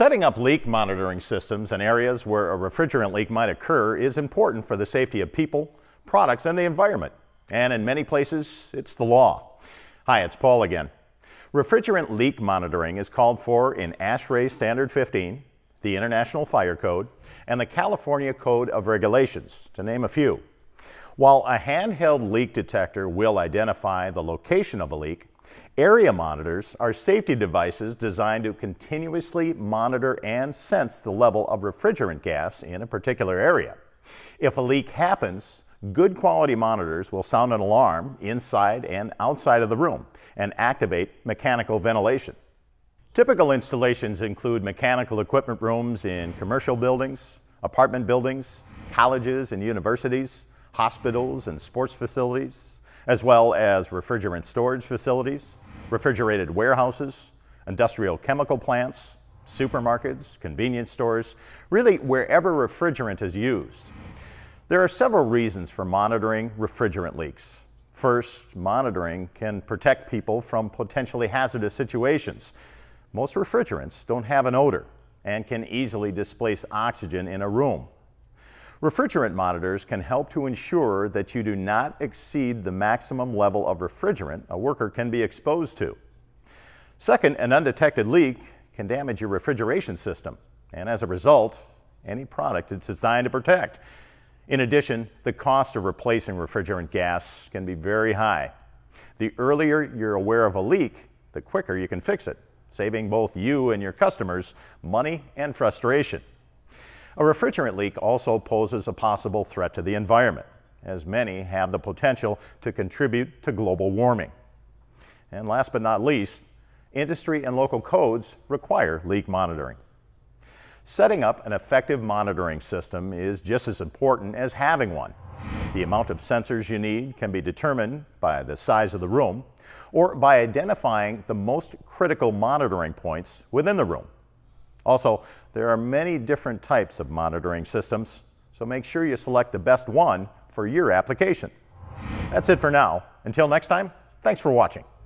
Setting up leak monitoring systems in areas where a refrigerant leak might occur is important for the safety of people, products, and the environment. And in many places, it's the law. Hi, it's Paul again. Refrigerant leak monitoring is called for in ASHRAE Standard 15, the International Fire Code, and the California Code of Regulations, to name a few. While a handheld leak detector will identify the location of a leak, Area monitors are safety devices designed to continuously monitor and sense the level of refrigerant gas in a particular area. If a leak happens, good quality monitors will sound an alarm inside and outside of the room and activate mechanical ventilation. Typical installations include mechanical equipment rooms in commercial buildings, apartment buildings, colleges and universities, hospitals and sports facilities, as well as refrigerant storage facilities, refrigerated warehouses, industrial chemical plants, supermarkets, convenience stores, really wherever refrigerant is used. There are several reasons for monitoring refrigerant leaks. First, monitoring can protect people from potentially hazardous situations. Most refrigerants don't have an odor and can easily displace oxygen in a room. Refrigerant monitors can help to ensure that you do not exceed the maximum level of refrigerant a worker can be exposed to. Second, an undetected leak can damage your refrigeration system, and as a result, any product it's designed to protect. In addition, the cost of replacing refrigerant gas can be very high. The earlier you're aware of a leak, the quicker you can fix it, saving both you and your customers money and frustration. A refrigerant leak also poses a possible threat to the environment, as many have the potential to contribute to global warming. And last but not least, industry and local codes require leak monitoring. Setting up an effective monitoring system is just as important as having one. The amount of sensors you need can be determined by the size of the room or by identifying the most critical monitoring points within the room. Also, there are many different types of monitoring systems, so make sure you select the best one for your application. That's it for now. Until next time, thanks for watching.